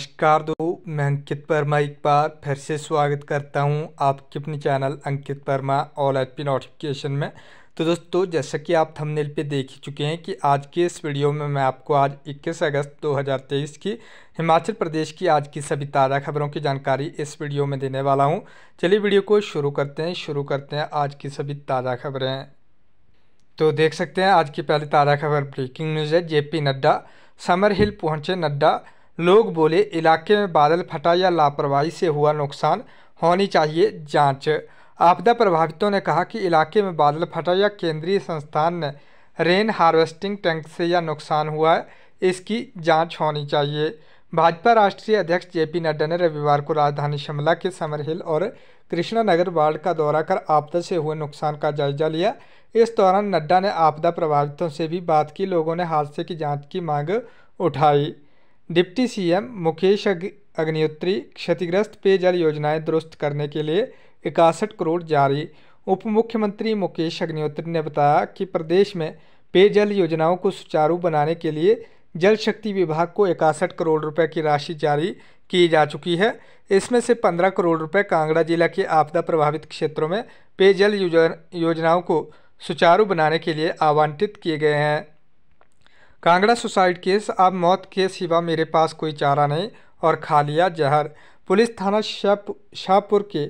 नमस्कार दो मैं अंकित वर्मा एक बार फिर से स्वागत करता हूं आपके अपने channel Ankit Verma all H P notification में तो दोस्तों जैसा कि आप थंबनेल पे देख ही चुके हैं कि आज के इस वीडियो में मैं आपको आज 21 अगस्त 2023 की हिमाचल प्रदेश की आज की सभी ताज़ा खबरों की जानकारी इस वीडियो में देने वाला हूँ चलिए वीडियो को शुरू करते हैं शुरू करते हैं आज की सभी ताज़ा खबरें तो देख सकते हैं आज की पहली ताज़ा खबर ब्रेकिंग न्यूज़ है जे नड्डा समर हिल पहुँचे नड्डा लोग बोले इलाके में बादल फटा या लापरवाही से हुआ नुकसान होनी चाहिए जांच आपदा प्रभावितों ने कहा कि इलाके में बादल फटा या केंद्रीय संस्थान ने रेन हार्वेस्टिंग टैंक से यह नुकसान हुआ है इसकी जांच होनी चाहिए भाजपा राष्ट्रीय अध्यक्ष जे पी नड्डा ने रविवार को राजधानी शिमला के समर हिल और कृष्णा नगर वार्ड का दौरा कर आपदा से हुए नुकसान का जायजा लिया इस दौरान नड्डा ने आपदा प्रभावितों से भी बात की लोगों ने हादसे की जाँच की मांग उठाई डिप्टी सीएम मुकेश अग्निहोत्री क्षतिग्रस्त पेयजल योजनाएं दुरुस्त करने के लिए इकसठ करोड़ जारी उप मुख्यमंत्री मुकेश अग्निहोत्री ने बताया कि प्रदेश में पेयजल योजनाओं को सुचारू बनाने के लिए जल शक्ति विभाग को इकसठ करोड़ रुपए की राशि जारी की जा चुकी है इसमें से पंद्रह करोड़ रुपए कांगड़ा जिला के आपदा प्रभावित क्षेत्रों में पेयजल योजनाओं को सुचारू बनाने के लिए आवंटित किए गए हैं कांगड़ा सुसाइड केस अब मौत के सिवा मेरे पास कोई चारा नहीं और खा लिया जहर पुलिस थाना शाहपुर के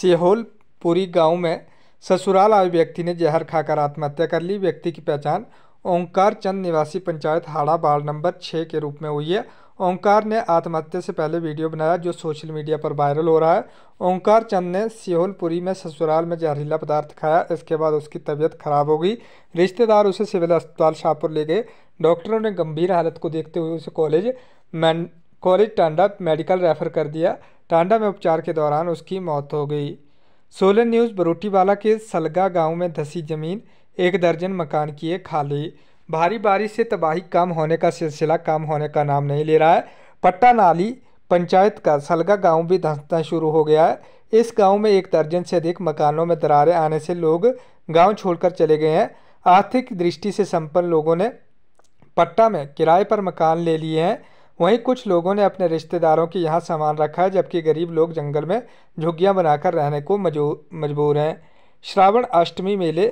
सेहोलपुरी गांव में ससुराल आए व्यक्ति ने जहर खाकर आत्महत्या कर ली व्यक्ति की पहचान ओंकार चंद निवासी पंचायत हाड़ा बाड़ नंबर छः के रूप में हुई है ओंकार ने आत्महत्या से पहले वीडियो बनाया जो सोशल मीडिया पर वायरल हो रहा है ओंकार चंद ने सिहोलपुरी में ससुराल में जहरीला पदार्थ खाया इसके बाद उसकी तबीयत खराब हो गई रिश्तेदार उसे सिविल अस्पताल शाहपुर ले गए डॉक्टरों ने गंभीर हालत को देखते हुए उसे कॉलेज मैं कॉलेज टांडा मेडिकल रेफर कर दिया टांडा में उपचार के दौरान उसकी मौत हो गई सोलन न्यूज़ बरूटीवाला के सलगा गांव में धसी जमीन एक दर्जन मकान किए खाली भारी बारिश से तबाही काम होने का सिलसिला काम होने का नाम नहीं ले रहा है पट्टा नाली पंचायत का सलगा गांव भी धंसना शुरू हो गया है इस गांव में एक दर्जन से अधिक मकानों में दरारें आने से लोग गांव छोड़कर चले गए हैं आर्थिक दृष्टि से संपन्न लोगों ने पट्टा में किराए पर मकान ले लिए हैं वहीं कुछ लोगों ने अपने रिश्तेदारों के यहाँ सामान रखा है जबकि गरीब लोग जंगल में झुग्गियाँ बनाकर रहने को मजबूर हैं श्रावण अष्टमी मेले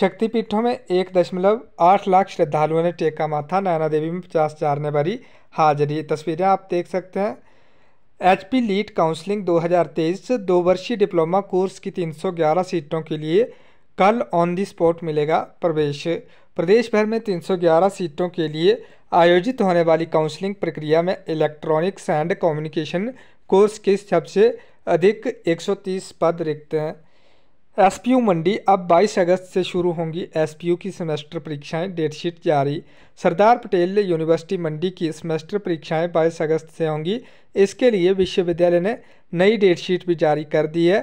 शक्तिपीठों में एक दशमलव आठ लाख श्रद्धालुओं ने टेका माथा नैना देवी में पचास हजार ने भरी हाजिरी तस्वीरें आप देख सकते हैं एचपी लीड काउंसलिंग 2023 दो वर्षीय डिप्लोमा कोर्स की 311 सीटों के लिए कल ऑन दी स्पॉट मिलेगा प्रवेश प्रदेश भर में 311 सीटों के लिए आयोजित होने वाली काउंसलिंग प्रक्रिया में इलेक्ट्रॉनिक्स एंड कम्युनिकेशन कोर्स के सबसे अधिक 130 पद रिक्त हैं एसपीयू मंडी अब 22 अगस्त से शुरू होंगी एसपीयू की सेमेस्टर परीक्षाएं डेटशीट जारी सरदार पटेल यूनिवर्सिटी मंडी की सेमेस्टर परीक्षाएं 22 अगस्त से होंगी इसके लिए विश्वविद्यालय ने नई डेटशीट भी जारी कर दी है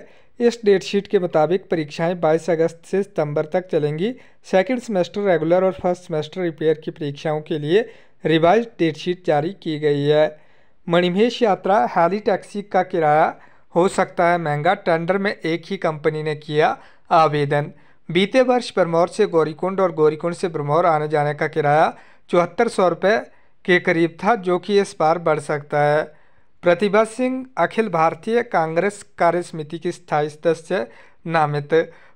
इस डेटशीट के मुताबिक परीक्षाएं 22 अगस्त से सितंबर तक चलेंगी सेकंड सेमेस्टर रेगुलर और फर्स्ट सेमेस्टर रिपेयर की परीक्षाओं के लिए रिवाइज डेटशीट जारी की गई है मणिमहेश यात्रा हैली टैक्सी का किराया हो सकता है महंगा टेंडर में एक ही कंपनी ने किया आवेदन बीते वर्ष परमौर से गौरीकुंड और गौरीकुंड से भरमौर आने जाने का किराया चौहत्तर सौ रुपये के करीब था जो कि इस बार बढ़ सकता है प्रतिभा सिंह अखिल भारतीय कांग्रेस कार्य समिति की स्थायी सदस्य नामित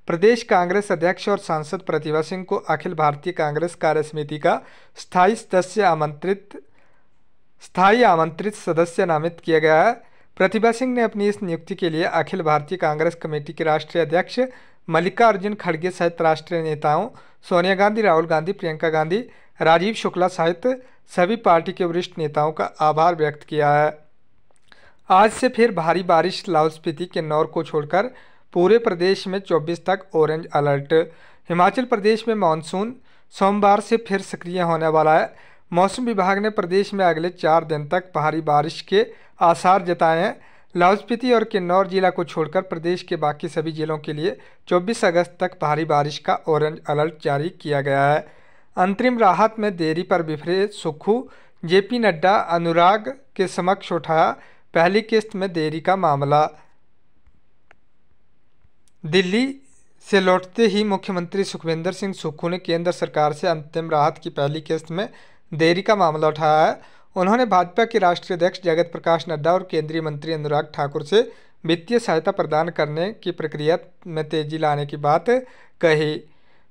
प्रदेश कांग्रेस अध्यक्ष और सांसद प्रतिभा सिंह को अखिल भारतीय कांग्रेस कार्य समिति का स्थायी सदस्य आमंत्रित स्थायी आमंत्रित सदस्य नामित किया गया है प्रतिभा सिंह ने अपनी इस नियुक्ति के लिए अखिल भारतीय कांग्रेस कमेटी के राष्ट्रीय अध्यक्ष मल्लिकार्जुन खड़गे सहित राष्ट्रीय नेताओं सोनिया गांधी राहुल गांधी प्रियंका गांधी राजीव शुक्ला सहित सभी पार्टी के वरिष्ठ नेताओं का आभार व्यक्त किया है आज से फिर भारी बारिश लाहौल स्पीति के नौर को छोड़कर पूरे प्रदेश में 24 तक ऑरेंज अलर्ट हिमाचल प्रदेश में मानसून सोमवार से फिर सक्रिय होने वाला है मौसम विभाग ने प्रदेश में अगले चार दिन तक भारी बारिश के आसार जताए हैं लाहौल स्पीति और किन्नौर जिला को छोड़कर प्रदेश के बाकी सभी जिलों के लिए 24 अगस्त तक भारी बारिश का ऑरेंज अलर्ट जारी किया गया है अंतरिम राहत में देरी पर बिफरे सुक्खू जेपी नड्डा अनुराग के समक्ष उठाया पहली किस्त में देरी का मामला दिल्ली से लौटते ही मुख्यमंत्री सुखविंदर सिंह सुक्खू ने केंद्र सरकार से अंतिम राहत की पहली किस्त में देरी का मामला उठाया है उन्होंने भाजपा के राष्ट्रीय अध्यक्ष जगत प्रकाश नड्डा और केंद्रीय मंत्री अनुराग ठाकुर से वित्तीय सहायता प्रदान करने की प्रक्रिया में तेजी लाने की बात कही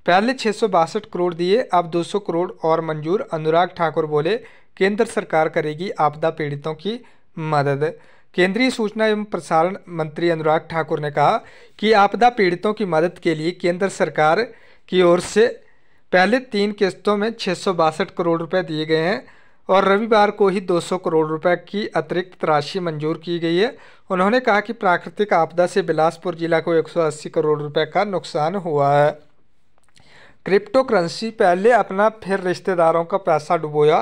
पहले छः करोड़ दिए अब 200 करोड़ और मंजूर अनुराग ठाकुर बोले केंद्र सरकार करेगी आपदा पीड़ितों की मदद केंद्रीय सूचना एवं प्रसारण मंत्री अनुराग ठाकुर ने कहा कि आपदा पीड़ितों की मदद के लिए केंद्र सरकार की ओर से पहले तीन किस्तों में छः करोड़ रुपए दिए गए हैं और रविवार को ही 200 करोड़ रुपए की अतिरिक्त राशि मंजूर की गई है उन्होंने कहा कि प्राकृतिक आपदा से बिलासपुर जिला को 180 करोड़ रुपए का नुकसान हुआ है क्रिप्टो करेंसी पहले अपना फिर रिश्तेदारों का पैसा डुबोया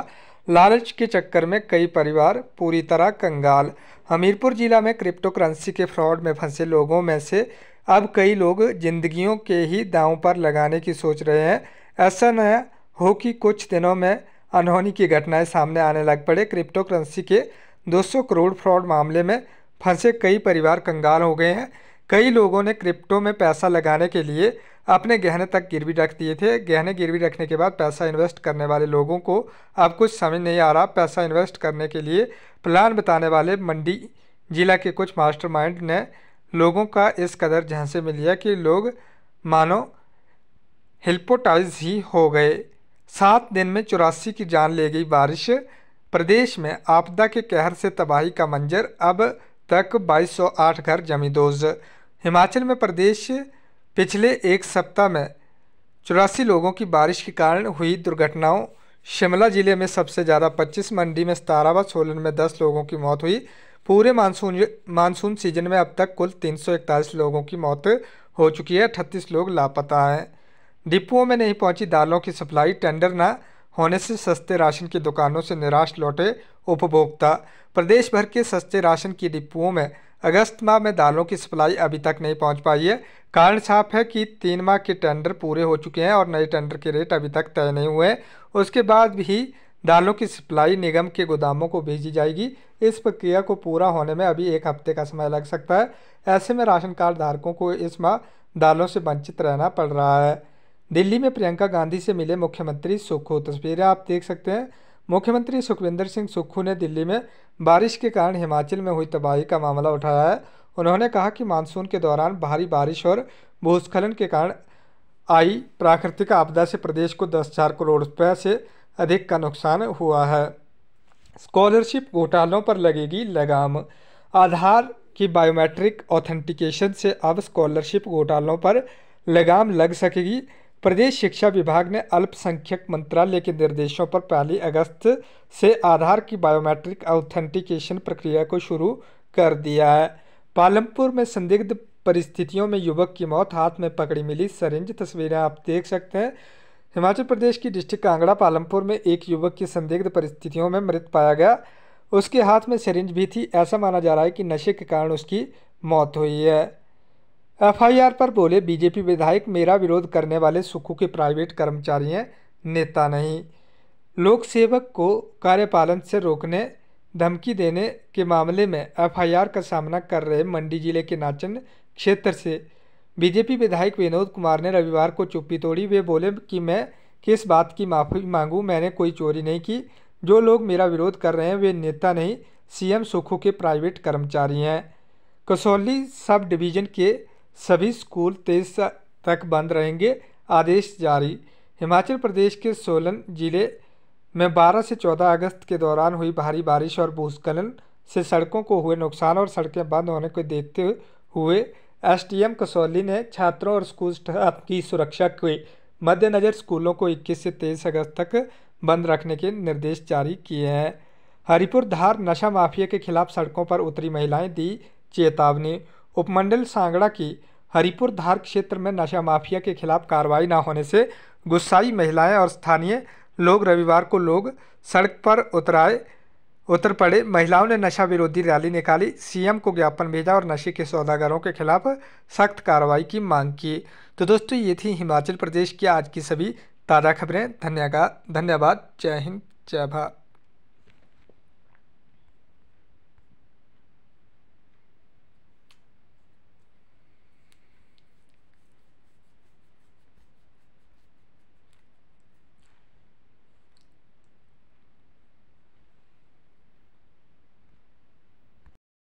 लालच के चक्कर में कई परिवार पूरी तरह कंगाल हमीरपुर जिला में क्रिप्टो करेंसी के फ्रॉड में फंसे लोगों में से अब कई लोग जिंदगियों के ही दांव पर लगाने की सोच रहे हैं ऐसा न हो कि कुछ दिनों में अनहोनी की घटनाएं सामने आने लग पड़े क्रिप्टो करेंसी के 200 करोड़ फ्रॉड मामले में फंसे कई परिवार कंगाल हो गए हैं कई लोगों ने क्रिप्टो में पैसा लगाने के लिए अपने गहने तक गिरवी रख दिए थे गहने गिरवी रखने के बाद पैसा इन्वेस्ट करने वाले लोगों को अब कुछ समझ नहीं आ रहा पैसा इन्वेस्ट करने के लिए प्लान बताने वाले मंडी जिला के कुछ मास्टरमाइंड ने लोगों का इस कदर झांसे में लिया कि लोग मानो हिल्पोटाइज ही हो गए सात दिन में चौरासी की जान ले गई बारिश प्रदेश में आपदा के कहर से तबाही का मंजर अब तक 2208 घर जमीदोज हिमाचल में प्रदेश पिछले एक सप्ताह में चौरासी लोगों की बारिश के कारण हुई दुर्घटनाओं शिमला ज़िले में सबसे ज़्यादा 25 मंडी में सतारह व सोलन में 10 लोगों की मौत हुई पूरे मानसून मानसून सीजन में अब तक कुल 341 लोगों की मौत हो चुकी है अट्ठतीस लोग लापता हैं डिपुओं में नहीं पहुंची दालों की सप्लाई टेंडर न होने से सस्ते राशन की दुकानों से निराश लौटे उपभोक्ता प्रदेश भर के सस्ते राशन की डिपुओं में अगस्त माह में दालों की सप्लाई अभी तक नहीं पहुंच पाई है कारण साफ है कि तीन माह के टेंडर पूरे हो चुके हैं और नए टेंडर के रेट अभी तक तय नहीं हुए उसके बाद भी दालों की सप्लाई निगम के गोदामों को भेजी जाएगी इस प्रक्रिया को पूरा होने में अभी एक हफ्ते का समय लग सकता है ऐसे में राशन कार्ड धारकों को इस माह दालों से वंचित रहना पड़ रहा है दिल्ली में प्रियंका गांधी से मिले मुख्यमंत्री सुक्खू तस्वीरें आप देख सकते हैं मुख्यमंत्री सुखविंदर सिंह सुक्खू ने दिल्ली में बारिश के कारण हिमाचल में हुई तबाही का मामला उठाया है उन्होंने कहा कि मानसून के दौरान भारी बारिश और भूस्खलन के कारण आई प्राकृतिक आपदा से प्रदेश को दस हज़ार करोड़ रुपये से अधिक का नुकसान हुआ है स्कॉलरशिप घोटालों पर लगेगी लगाम आधार की बायोमेट्रिक ऑथेंटिकेशन से अब स्कॉलरशिप घोटालों पर लगाम लग सकेगी प्रदेश शिक्षा विभाग ने अल्पसंख्यक मंत्रालय के निर्देशों पर पहली अगस्त से आधार की बायोमेट्रिक ऑथेंटिकेशन प्रक्रिया को शुरू कर दिया है पालमपुर में संदिग्ध परिस्थितियों में युवक की मौत हाथ में पकड़ी मिली सरिंज तस्वीरें आप देख सकते हैं हिमाचल प्रदेश की डिस्ट्रिक्ट कांगड़ा पालमपुर में एक युवक की संदिग्ध परिस्थितियों में मृत पाया गया उसके हाथ में सरिंज भी थी ऐसा माना जा रहा है कि नशे के कारण उसकी मौत हुई है एफआईआर पर बोले बीजेपी विधायक मेरा विरोध करने वाले सुक्खू के प्राइवेट कर्मचारी हैं नेता नहीं लोक सेवक को कार्यपालन से रोकने धमकी देने के मामले में एफआईआर का सामना कर रहे मंडी जिले के नाचन क्षेत्र से बीजेपी विधायक विनोद कुमार ने रविवार को चुप्पी तोड़ी वे बोले कि मैं किस बात की माफ़ी मांगूँ मैंने कोई चोरी नहीं की जो लोग मेरा विरोध कर रहे हैं वे नेता नहीं सीएम सुखू के प्राइवेट कर्मचारी हैं कसौली सब डिवीज़न के सभी स्कूल तेईस तक बंद रहेंगे आदेश जारी हिमाचल प्रदेश के सोलन जिले में 12 से 14 अगस्त के दौरान हुई भारी बारिश और भूस्खलन से सड़कों को हुए नुकसान और सड़कें बंद होने को देखते हुए एसटीएम कसौली ने छात्रों और स्कूल स्टाफ की सुरक्षा के मद्देनज़र स्कूलों को 21 से 23 अगस्त तक बंद रखने के निर्देश जारी किए हैं हरिपुर धार नशा माफिया के खिलाफ सड़कों पर उतरी महिलाएं दी चेतावनी उपमंडल सांगड़ा की हरिपुर धार क्षेत्र में नशा माफिया के खिलाफ कार्रवाई न होने से गुस्साई महिलाएं और स्थानीय लोग रविवार को लोग सड़क पर उतराए उतर पड़े महिलाओं ने नशा विरोधी रैली निकाली सीएम को ज्ञापन भेजा और नशे के सौदागरों के खिलाफ सख्त कार्रवाई की मांग की तो दोस्तों ये थी हिमाचल प्रदेश की आज की सभी ताज़ा खबरें धन्यवाद धन्यवाद जय हिंद जय भारत